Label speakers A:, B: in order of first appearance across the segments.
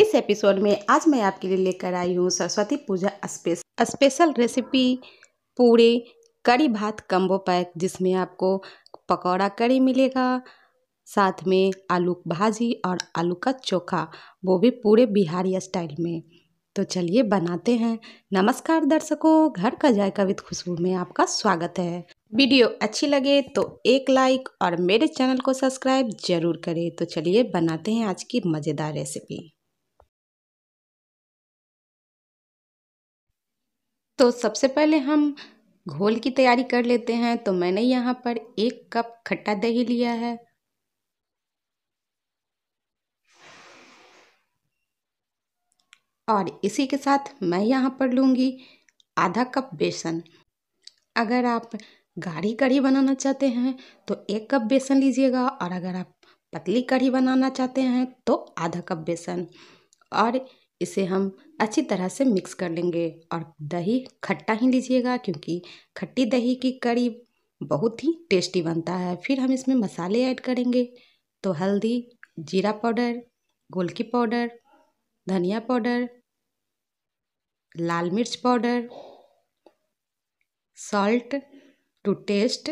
A: इस एपिसोड में आज मैं आपके लिए लेकर आई हूँ Saraswati Puja special special recipe पूरे कड़ी भात कम्बो पैक जिसमें आपको पकौड़ा कड़ी मिलेगा साथ में आलू भाजी और आलू का चोखा वो भी पूरे बिहारी स्टाइल में तो चलिए बनाते हैं नमस्कार दर्शकों घर का जायका विद खुशबू में आपका स्वागत है वीडियो अच्छी लगे तो एक लाइक और मेरे चैनल को सब्सक्राइब जरूर करें तो चलिए बनाते हैं आज की मज़ेदार रेसिपी तो सबसे पहले हम घोल की तैयारी कर लेते हैं तो मैंने यहाँ पर एक कप खट्टा दही लिया है और इसी के साथ मैं यहाँ पर लूँगी आधा कप बेसन अगर आप गाढ़ी कढ़ी बनाना चाहते हैं तो एक कप बेसन लीजिएगा और अगर आप पतली कढ़ी बनाना चाहते हैं तो आधा कप बेसन और इसे हम अच्छी तरह से मिक्स कर लेंगे और दही खट्टा ही लीजिएगा क्योंकि खट्टी दही की कड़ी बहुत ही टेस्टी बनता है फिर हम इसमें मसाले ऐड करेंगे तो हल्दी जीरा पाउडर गोलकी पाउडर धनिया पाउडर लाल मिर्च पाउडर सॉल्ट टू टेस्ट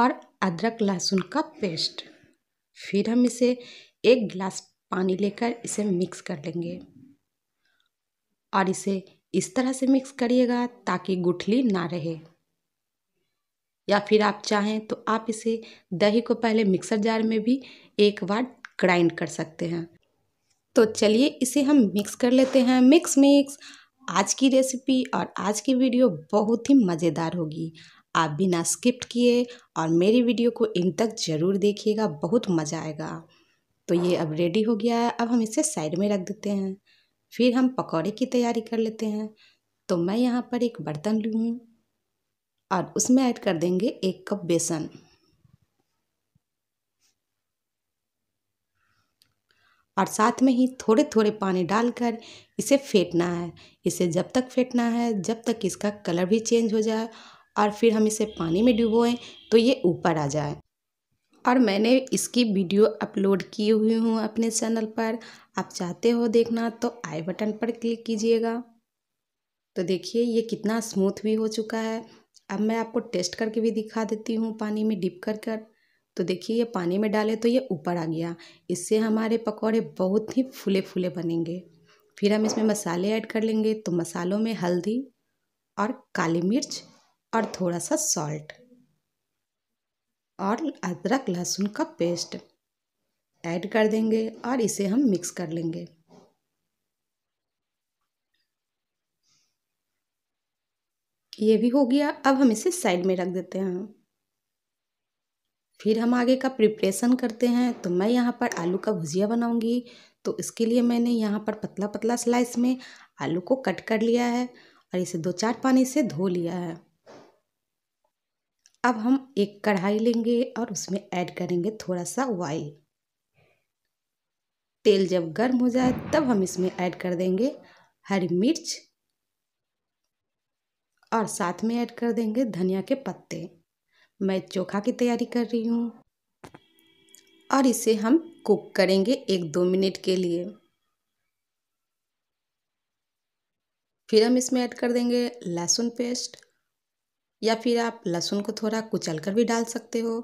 A: और अदरक लहसुन का पेस्ट फिर हम इसे एक गिलास पानी लेकर इसे मिक्स कर लेंगे और इसे इस तरह से मिक्स करिएगा ताकि गुठली ना रहे या फिर आप चाहें तो आप इसे दही को पहले मिक्सर जार में भी एक बार ग्राइंड कर सकते हैं तो चलिए इसे हम मिक्स कर लेते हैं मिक्स मिक्स आज की रेसिपी और आज की वीडियो बहुत ही मज़ेदार होगी आप बिना स्किप्ट किए और मेरी वीडियो को इन तक ज़रूर देखिएगा बहुत मज़ा आएगा तो ये अब रेडी हो गया है अब हम इसे साइड में रख देते हैं फिर हम पकौड़े की तैयारी कर लेते हैं तो मैं यहाँ पर एक बर्तन लूँ हूँ और उसमें ऐड कर देंगे एक कप बेसन और साथ में ही थोड़े थोड़े पानी डालकर इसे फेंटना है इसे जब तक फेंटना है जब तक इसका कलर भी चेंज हो जाए और फिर हम इसे पानी में डुबोएं तो ये ऊपर आ जाए और मैंने इसकी वीडियो अपलोड की हुई हूँ अपने चैनल पर आप चाहते हो देखना तो आई बटन पर क्लिक कीजिएगा तो देखिए ये कितना स्मूथ भी हो चुका है अब मैं आपको टेस्ट करके भी दिखा देती हूँ पानी में डिप कर कर तो देखिए ये पानी में डाले तो ये ऊपर आ गया इससे हमारे पकौड़े बहुत ही फूले फूले बनेंगे फिर हम इसमें मसाले ऐड कर लेंगे तो मसालों में हल्दी और काली मिर्च और थोड़ा सा सॉल्ट और अदरक लहसुन का पेस्ट ऐड कर देंगे और इसे हम मिक्स कर लेंगे ये भी हो गया अब हम इसे साइड में रख देते हैं फिर हम आगे का प्रिपरेशन करते हैं तो मैं यहाँ पर आलू का भुजिया बनाऊँगी तो इसके लिए मैंने यहाँ पर पतला पतला स्लाइस में आलू को कट कर लिया है और इसे दो चार पानी से धो लिया है अब हम एक कढ़ाई लेंगे और उसमें ऐड करेंगे थोड़ा सा ऑयल तेल जब गर्म हो जाए तब हम इसमें ऐड कर देंगे हरी मिर्च और साथ में ऐड कर देंगे धनिया के पत्ते मैं चोखा की तैयारी कर रही हूँ और इसे हम कुक करेंगे एक दो मिनट के लिए फिर हम इसमें ऐड कर देंगे लहसुन पेस्ट या फिर आप लहसुन को थोड़ा कुचल कर भी डाल सकते हो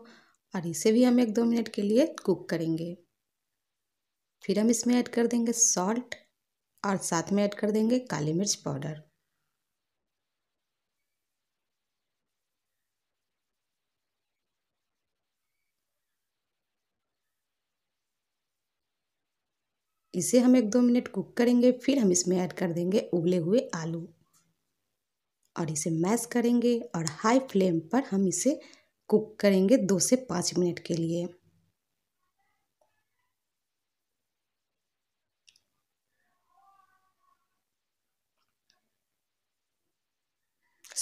A: और इसे भी हम एक दो मिनट के लिए कुक करेंगे फिर हम इसमें ऐड कर देंगे सॉल्ट और साथ में ऐड कर देंगे काली मिर्च पाउडर इसे हम एक दो मिनट कुक करेंगे फिर हम इसमें ऐड कर देंगे उबले हुए आलू और इसे मैश करेंगे और हाई फ्लेम पर हम इसे कुक करेंगे दो से पाँच मिनट के लिए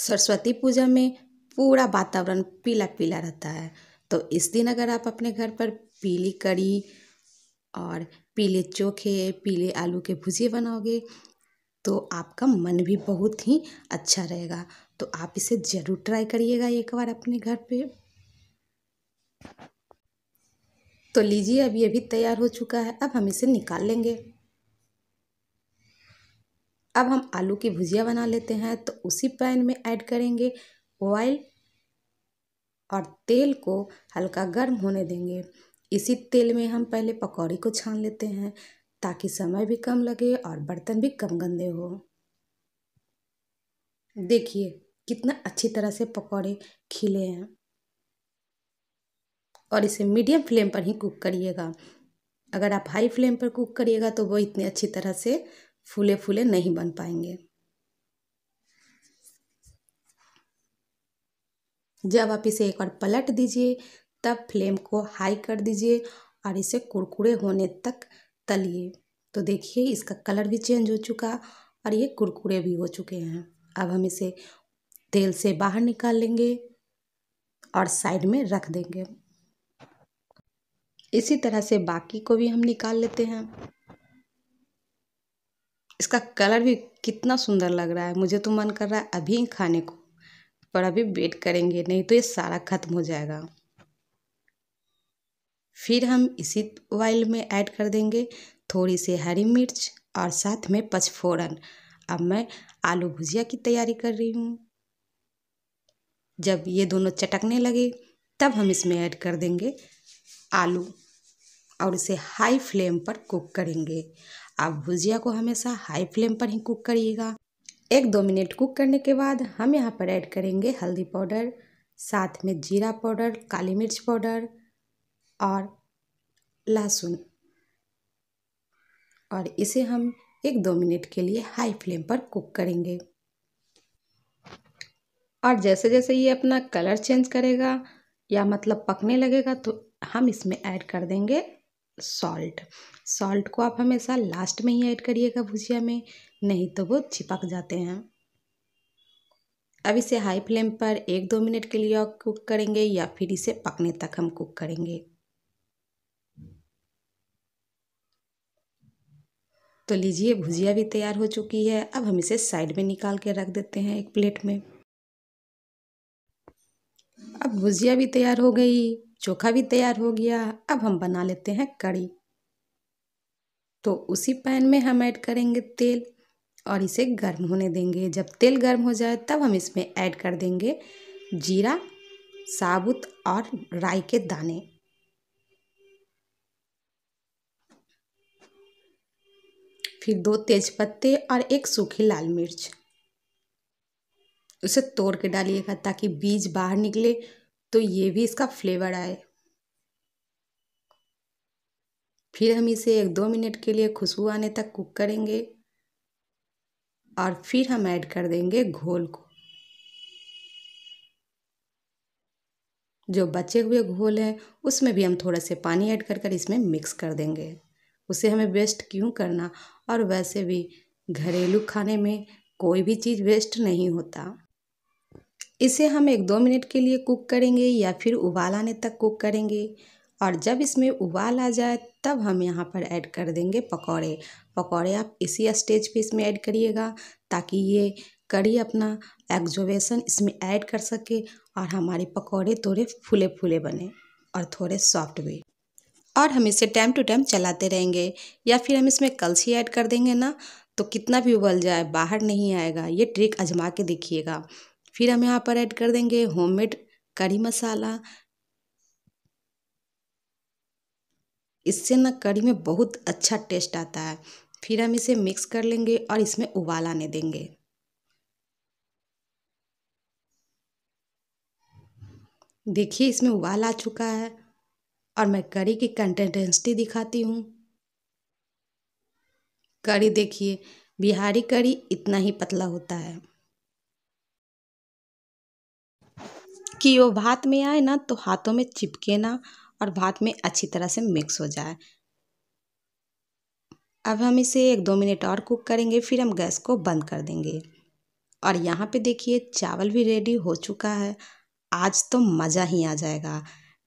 A: सरस्वती पूजा में पूरा वातावरण पीला पीला रहता है तो इस दिन अगर आप अपने घर पर पीली कड़ी और पीले चोखे पीले आलू के भुजिए बनाओगे तो आपका मन भी बहुत ही अच्छा रहेगा तो आप इसे ज़रूर ट्राई करिएगा एक बार अपने घर पे तो लीजिए अब ये भी तैयार हो चुका है अब हम इसे निकाल लेंगे अब हम आलू की भुजिया बना लेते हैं तो उसी पैन में ऐड करेंगे ऑयल और तेल को हल्का गर्म होने देंगे इसी तेल में हम पहले पकौड़ी को छान लेते हैं ताकि समय भी कम लगे और बर्तन भी कम गंदे हो देखिए कितना अच्छी तरह से पकौड़े खिले हैं और इसे मीडियम फ्लेम पर ही कुक करिएगा अगर आप हाई फ्लेम पर कुक करिएगा तो वो इतने अच्छी तरह से फूले फूले नहीं बन पाएंगे जब आप इसे एक और पलट दीजिए तब फ्लेम को हाई कर दीजिए और इसे कुरकुरे होने तक तलिए तो देखिए इसका कलर भी चेंज हो चुका और ये कुरकुरे भी हो चुके हैं अब हम इसे तेल से बाहर निकाल लेंगे और साइड में रख देंगे इसी तरह से बाकी को भी हम निकाल लेते हैं इसका कलर भी कितना सुंदर लग रहा है मुझे तो मन कर रहा है अभी खाने को पर अभी वेट करेंगे नहीं तो ये सारा ख़त्म हो जाएगा फिर हम इसी ऑयल में ऐड कर देंगे थोड़ी सी हरी मिर्च और साथ में पचफोरन अब मैं आलू भुजिया की तैयारी कर रही हूँ जब ये दोनों चटकने लगे तब हम इसमें ऐड कर देंगे आलू और इसे हाई फ्लेम पर कुक करेंगे आप भुजिया को हमेशा हाई फ्लेम पर ही कुक करिएगा एक दो मिनट कुक करने के बाद हम यहाँ पर ऐड करेंगे हल्दी पाउडर साथ में जीरा पाउडर काली मिर्च पाउडर और लहसुन और इसे हम एक दो मिनट के लिए हाई फ्लेम पर कुक करेंगे और जैसे जैसे ये अपना कलर चेंज करेगा या मतलब पकने लगेगा तो हम इसमें ऐड कर देंगे सॉल्ट सॉल्ट को आप हमेशा लास्ट में ही ऐड करिएगा भुजिया में नहीं तो वो चिपक जाते हैं अब इसे हाई फ्लेम पर एक दो मिनट के लिए कुक करेंगे या फिर इसे पकने तक हम कुक करेंगे तो लीजिए भुजिया भी तैयार हो चुकी है अब हम इसे साइड में निकाल के रख देते हैं एक प्लेट में अब भुजिया भी तैयार हो गई चोखा भी तैयार हो गया अब हम बना लेते हैं कड़ी तो उसी पैन में हम ऐड करेंगे तेल और इसे गर्म होने देंगे जब तेल गर्म हो जाए तब हम इसमें ऐड कर देंगे जीरा साबुत और राई के दाने फिर दो तेज पत्ते और एक सूखी लाल मिर्च उसे तोड़ के डालिएगा ताकि बीज बाहर निकले तो ये भी इसका फ्लेवर आए फिर हम इसे एक दो मिनट के लिए खुशबू आने तक कुक करेंगे और फिर हम ऐड कर देंगे घोल को जो बचे हुए घोल है उसमें भी हम थोड़ा से पानी ऐड कर कर इसमें मिक्स कर देंगे उसे हमें वेस्ट क्यों करना और वैसे भी घरेलू खाने में कोई भी चीज़ वेस्ट नहीं होता इसे हम एक दो मिनट के लिए कुक करेंगे या फिर उबाल आने तक कुक करेंगे और जब इसमें उबाल आ जाए तब हम यहाँ पर ऐड कर देंगे पकौड़े पकौड़े आप इसी स्टेज पे इसमें ऐड करिएगा ताकि ये कड़ी अपना एग्जोवेशन इसमें ऐड कर सके और हमारे पकौड़े थोड़े फूले फूले बने और थोड़े सॉफ्ट भी और हम इसे टाइम टू टाइम चलाते रहेंगे या फिर हम इसमें कलसी ऐड कर देंगे ना तो कितना भी उबल जाए बाहर नहीं आएगा ये ट्रिक आजमा के देखिएगा फिर हम यहाँ पर ऐड कर देंगे होममेड करी मसाला इससे ना कड़ी में बहुत अच्छा टेस्ट आता है फिर हम इसे मिक्स कर लेंगे और इसमें उबाल आने देंगे देखिए इसमें उबाल आ चुका है और मैं करी की कंटेंटेंसिटी दिखाती हूँ करी देखिए बिहारी करी इतना ही पतला होता है कि वो भात में आए ना तो हाथों में चिपके ना और भात में अच्छी तरह से मिक्स हो जाए अब हम इसे एक दो मिनट और कुक करेंगे फिर हम गैस को बंद कर देंगे और यहाँ पे देखिए चावल भी रेडी हो चुका है आज तो मज़ा ही आ जाएगा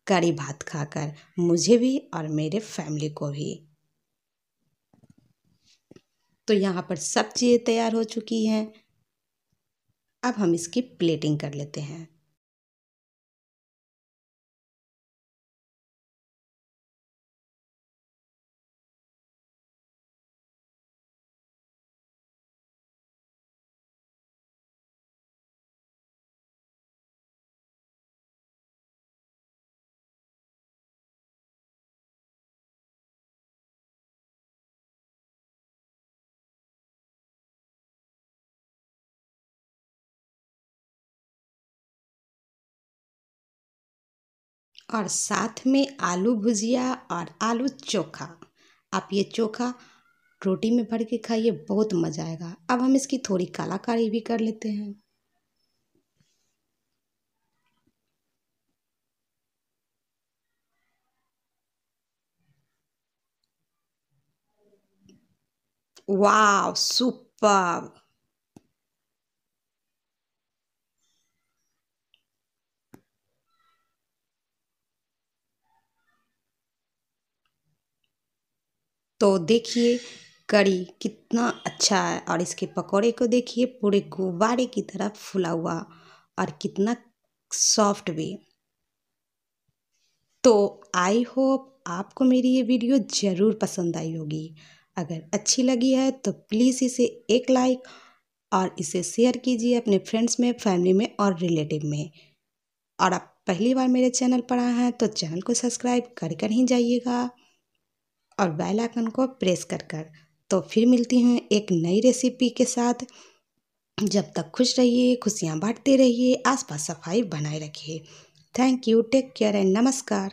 A: कड़ी भात खाकर मुझे भी और मेरे फैमिली को भी तो यहाँ पर सब चीज़ें तैयार हो चुकी हैं अब हम इसकी प्लेटिंग कर लेते हैं और साथ में आलू भुजिया और आलू चोखा आप ये चोखा रोटी में भर के खाइए बहुत मज़ा आएगा अब हम इसकी थोड़ी कलाकारी भी कर लेते हैं वाह सुपर तो देखिए करी कितना अच्छा है और इसके पकौड़े को देखिए पूरे गुब्बारे की तरह फुला हुआ और कितना सॉफ्ट भी तो आई होप आपको मेरी ये वीडियो ज़रूर पसंद आई होगी अगर अच्छी लगी है तो प्लीज़ इसे एक लाइक और इसे शेयर कीजिए अपने फ्रेंड्स में फैमिली में और रिलेटिव में और आप पहली बार मेरे चैनल पर आए हैं तो चैनल को सब्सक्राइब कर कर ही जाइएगा और बेल आइकन को प्रेस कर कर तो फिर मिलती हूँ एक नई रेसिपी के साथ जब तक खुश रहिए खुशियाँ बांटते रहिए आसपास सफाई बनाए रखिए thank you take care and नमस्कार